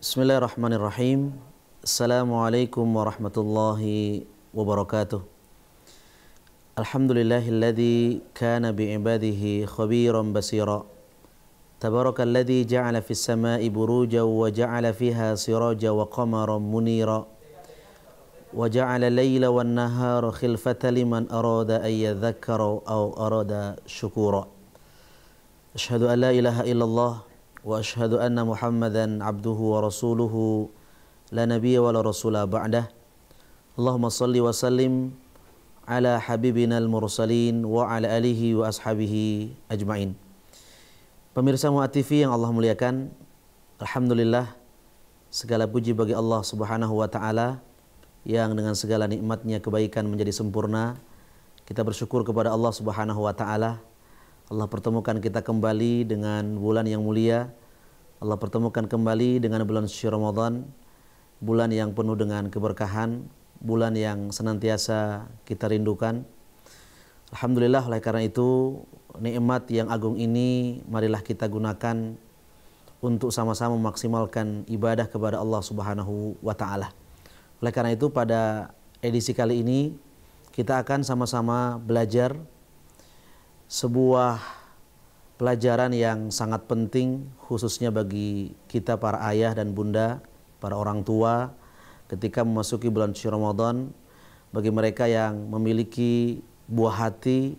بسم الله الرحمن الرحيم السلام عليكم ورحمة الله وبركاته الحمد لله الذي كان بعباده خبيرا بصيرا تبارك الذي جعل في السماء بروجا وجعل فيها سراجا وقمرا منيرا وجعل الليل والنهار خلفة لمن أراد أن يذكر أو أراد شكورا أشهد أن لا إله إلا الله وأشهد أن محمدا عبده ورسوله لا نبي ولا رسول بعده اللهم صل وسلم على حبيبنا المرسلين وعلى آله وأصحابه أجمعين Pemirsa Muat TV yang Allah muliakan, Alhamdulillah segala puji bagi Allah Subhanahu wa taala yang dengan segala nikmatnya kebaikan menjadi sempurna. Kita bersyukur kepada Allah Subhanahu wa taala. Allah pertemukan kita kembali dengan bulan yang mulia Allah pertemukan kembali dengan bulan suci Ramadan, bulan yang penuh dengan keberkahan, bulan yang senantiasa kita rindukan. Alhamdulillah oleh karena itu nikmat yang agung ini marilah kita gunakan untuk sama-sama memaksimalkan ibadah kepada Allah Subhanahu wa taala. Oleh karena itu pada edisi kali ini kita akan sama-sama belajar sebuah pelajaran yang sangat penting khususnya bagi kita para ayah dan bunda, para orang tua ketika memasuki bulan suci Ramadan bagi mereka yang memiliki buah hati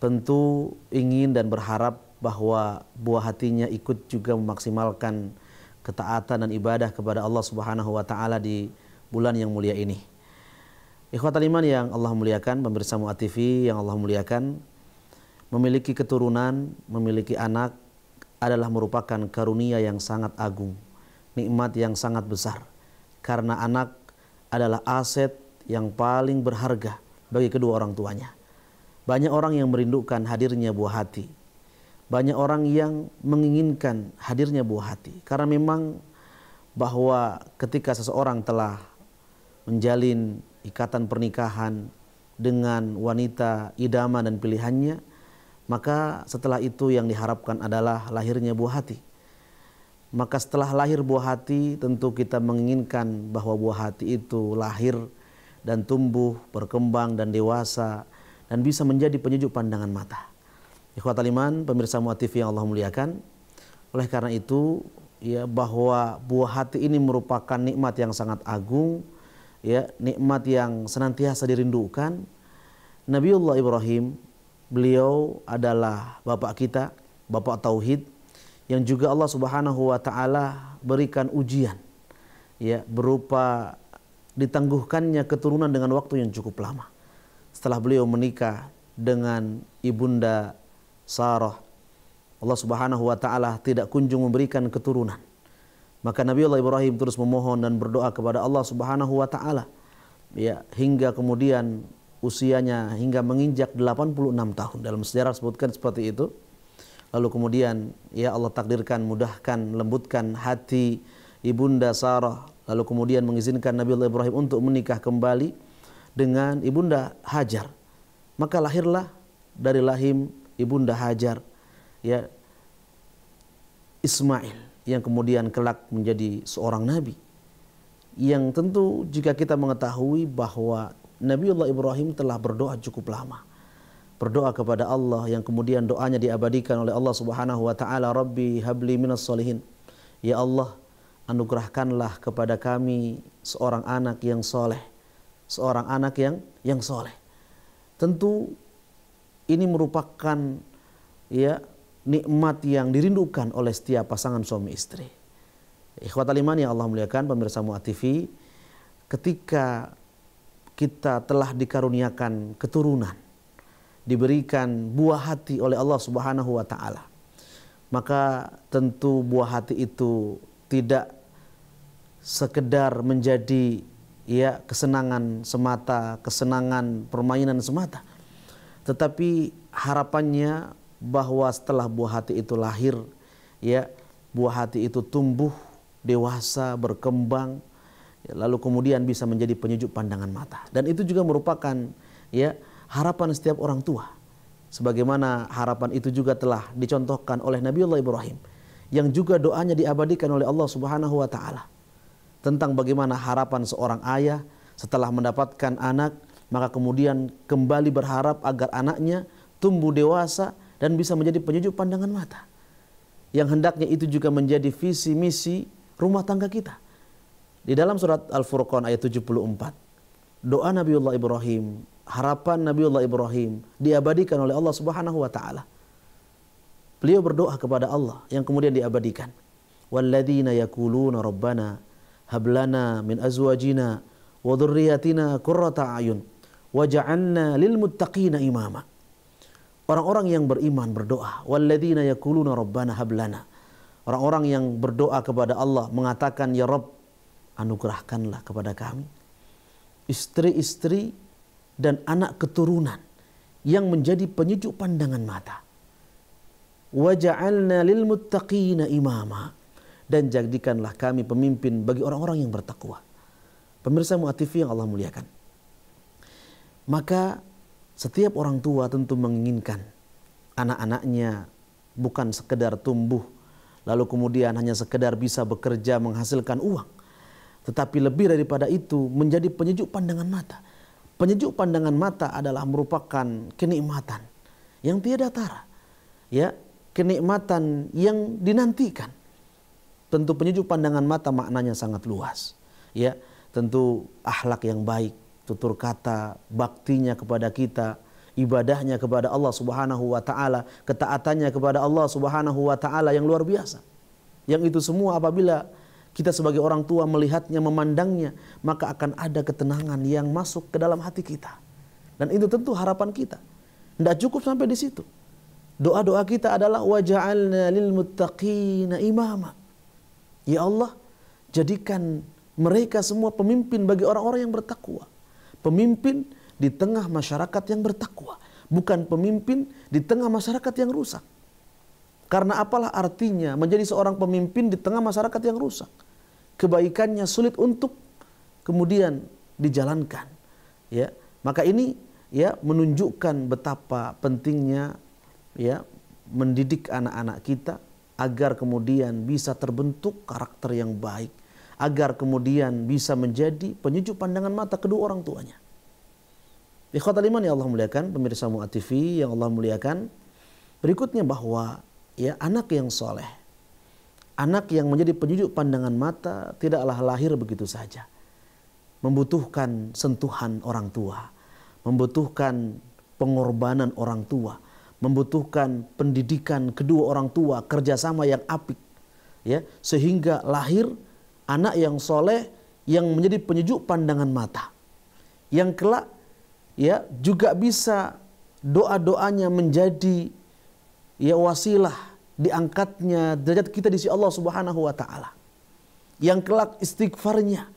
tentu ingin dan berharap bahwa buah hatinya ikut juga memaksimalkan ketaatan dan ibadah kepada Allah Subhanahu wa taala di bulan yang mulia ini. Ikhwatul iman yang Allah muliakan, pemirsa Mu'at TV yang Allah muliakan, memiliki keturunan, memiliki anak adalah merupakan karunia yang sangat agung, nikmat yang sangat besar. Karena anak adalah aset yang paling berharga bagi kedua orang tuanya. Banyak orang yang merindukan hadirnya buah hati. Banyak orang yang menginginkan hadirnya buah hati. Karena memang bahwa ketika seseorang telah menjalin ikatan pernikahan dengan wanita idaman dan pilihannya, maka setelah itu yang diharapkan adalah lahirnya buah hati. Maka setelah lahir buah hati tentu kita menginginkan bahwa buah hati itu lahir dan tumbuh, berkembang dan dewasa dan bisa menjadi penyejuk pandangan mata. Ikhwat iman, pemirsa muat tv yang Allah muliakan. Oleh karena itu, ya bahwa buah hati ini merupakan nikmat yang sangat agung, ya nikmat yang senantiasa dirindukan. Nabiullah Ibrahim beliau adalah bapak kita, bapak tauhid yang juga Allah Subhanahu wa taala berikan ujian ya berupa ditangguhkannya keturunan dengan waktu yang cukup lama. Setelah beliau menikah dengan ibunda Sarah, Allah Subhanahu wa taala tidak kunjung memberikan keturunan. Maka Nabi Allah Ibrahim terus memohon dan berdoa kepada Allah Subhanahu wa taala. Ya, hingga kemudian usianya hingga menginjak 86 tahun. Dalam sejarah sebutkan seperti itu. Lalu kemudian ya Allah takdirkan, mudahkan, lembutkan hati Ibunda Sarah. Lalu kemudian mengizinkan Nabi Allah Ibrahim untuk menikah kembali dengan Ibunda Hajar. Maka lahirlah dari lahim Ibunda Hajar ya Ismail yang kemudian kelak menjadi seorang nabi. Yang tentu jika kita mengetahui bahwa Nabiullah Ibrahim telah berdoa cukup lama. Berdoa kepada Allah yang kemudian doanya diabadikan oleh Allah Subhanahu wa taala, "Rabbi habli minas solihin." Ya Allah, anugerahkanlah kepada kami seorang anak yang soleh, seorang anak yang yang soleh. Tentu ini merupakan ya nikmat yang dirindukan oleh setiap pasangan suami istri. Ikhwat aliman ya Allah muliakan pemirsa Mu'at TV, ketika kita telah dikaruniakan keturunan, diberikan buah hati oleh Allah Subhanahu wa taala. Maka tentu buah hati itu tidak sekedar menjadi ya kesenangan semata, kesenangan permainan semata. Tetapi harapannya bahwa setelah buah hati itu lahir, ya buah hati itu tumbuh, dewasa, berkembang, Ya, lalu kemudian bisa menjadi penyejuk pandangan mata. Dan itu juga merupakan ya harapan setiap orang tua. Sebagaimana harapan itu juga telah dicontohkan oleh Nabiullah Ibrahim yang juga doanya diabadikan oleh Allah Subhanahu wa taala. Tentang bagaimana harapan seorang ayah setelah mendapatkan anak maka kemudian kembali berharap agar anaknya tumbuh dewasa dan bisa menjadi penyejuk pandangan mata. Yang hendaknya itu juga menjadi visi misi rumah tangga kita di dalam surat Al-Furqan ayat 74, doa Nabiullah Ibrahim, harapan Nabiullah Ibrahim diabadikan oleh Allah Subhanahu wa taala. Beliau berdoa kepada Allah yang kemudian diabadikan. Walladzina yakuluna rabbana hablana min azwajina wa dhurriyyatina qurrata ayun waj'alna lil muttaqina imama. Orang-orang yang beriman berdoa, walladzina yakuluna rabbana hablana. Orang-orang yang berdoa kepada Allah mengatakan ya Rabb anugerahkanlah kepada kami istri-istri dan anak keturunan yang menjadi penyejuk pandangan mata. Waja'alna lil muttaqina imama dan jadikanlah kami pemimpin bagi orang-orang yang bertakwa. Pemirsa muatifi yang Allah muliakan. Maka setiap orang tua tentu menginginkan anak-anaknya bukan sekedar tumbuh lalu kemudian hanya sekedar bisa bekerja menghasilkan uang tetapi lebih daripada itu menjadi penyejuk pandangan mata. Penyejuk pandangan mata adalah merupakan kenikmatan yang tiada tara. Ya, kenikmatan yang dinantikan. Tentu penyejuk pandangan mata maknanya sangat luas. Ya, tentu akhlak yang baik, tutur kata, baktinya kepada kita, ibadahnya kepada Allah Subhanahu wa taala, ketaatannya kepada Allah Subhanahu wa taala yang luar biasa. Yang itu semua apabila kita sebagai orang tua melihatnya, memandangnya, maka akan ada ketenangan yang masuk ke dalam hati kita. Dan itu tentu harapan kita. Tidak cukup sampai di situ. Doa-doa kita adalah waja'alna lil muttaqina imama. Ya Allah, jadikan mereka semua pemimpin bagi orang-orang yang bertakwa. Pemimpin di tengah masyarakat yang bertakwa, bukan pemimpin di tengah masyarakat yang rusak. Karena apalah artinya menjadi seorang pemimpin di tengah masyarakat yang rusak? kebaikannya sulit untuk kemudian dijalankan. Ya, maka ini ya menunjukkan betapa pentingnya ya mendidik anak-anak kita agar kemudian bisa terbentuk karakter yang baik, agar kemudian bisa menjadi penyejuk pandangan mata kedua orang tuanya. Ikhwat aliman ya Allah muliakan, pemirsa Mu'at TV yang Allah muliakan. Berikutnya bahwa ya anak yang soleh Anak yang menjadi penyejuk pandangan mata tidaklah lahir begitu saja. Membutuhkan sentuhan orang tua, membutuhkan pengorbanan orang tua, membutuhkan pendidikan kedua orang tua, kerjasama yang apik, ya sehingga lahir anak yang soleh yang menjadi penyejuk pandangan mata, yang kelak ya juga bisa doa doanya menjadi ya wasilah diangkatnya derajat kita di sisi Allah Subhanahu wa taala. Yang kelak istighfarnya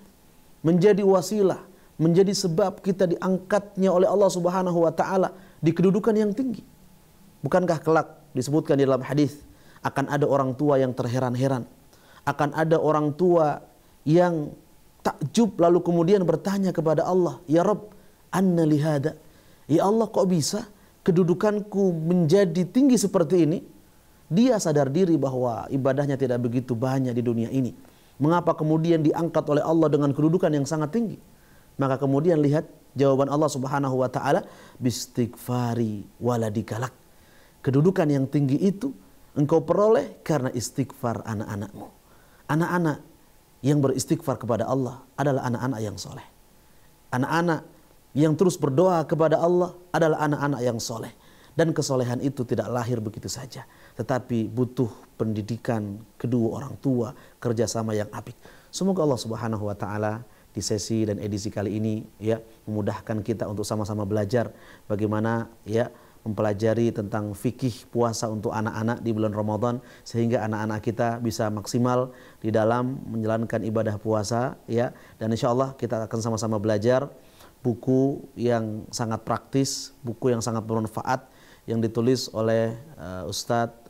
menjadi wasilah, menjadi sebab kita diangkatnya oleh Allah Subhanahu wa taala di kedudukan yang tinggi. Bukankah kelak disebutkan di dalam hadis akan ada orang tua yang terheran-heran, akan ada orang tua yang takjub lalu kemudian bertanya kepada Allah, "Ya Rabb, anna lihada?" Ya Allah, kok bisa kedudukanku menjadi tinggi seperti ini? Dia sadar diri bahwa ibadahnya tidak begitu banyak di dunia ini. Mengapa kemudian diangkat oleh Allah dengan kedudukan yang sangat tinggi? Maka kemudian lihat jawaban Allah Subhanahu wa taala bistighfari waladikalak. Kedudukan yang tinggi itu engkau peroleh karena istighfar anak-anakmu. Anak-anak yang beristighfar kepada Allah adalah anak-anak yang soleh. Anak-anak yang terus berdoa kepada Allah adalah anak-anak yang soleh. Dan kesolehan itu tidak lahir begitu saja tetapi butuh pendidikan kedua orang tua, kerjasama yang apik. Semoga Allah Subhanahu wa taala di sesi dan edisi kali ini ya memudahkan kita untuk sama-sama belajar bagaimana ya mempelajari tentang fikih puasa untuk anak-anak di bulan Ramadan sehingga anak-anak kita bisa maksimal di dalam menjalankan ibadah puasa ya dan insya Allah kita akan sama-sama belajar buku yang sangat praktis buku yang sangat bermanfaat yang ditulis oleh uh, Ustadz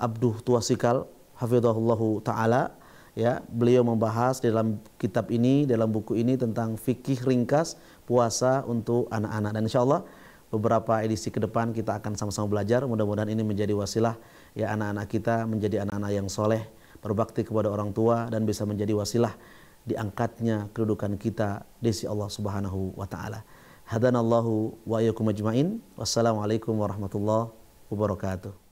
Abduh Tuasikal hafizahullahu taala ya beliau membahas dalam kitab ini dalam buku ini tentang fikih ringkas puasa untuk anak-anak dan Insyaallah beberapa edisi ke depan kita akan sama-sama belajar mudah-mudahan ini menjadi wasilah ya anak-anak kita menjadi anak-anak yang soleh berbakti kepada orang tua dan bisa menjadi wasilah diangkatnya kedudukan kita di sisi Allah Subhanahu wa taala. Hadanallahu wa iyyakum ajmain. Wassalamualaikum warahmatullahi wabarakatuh.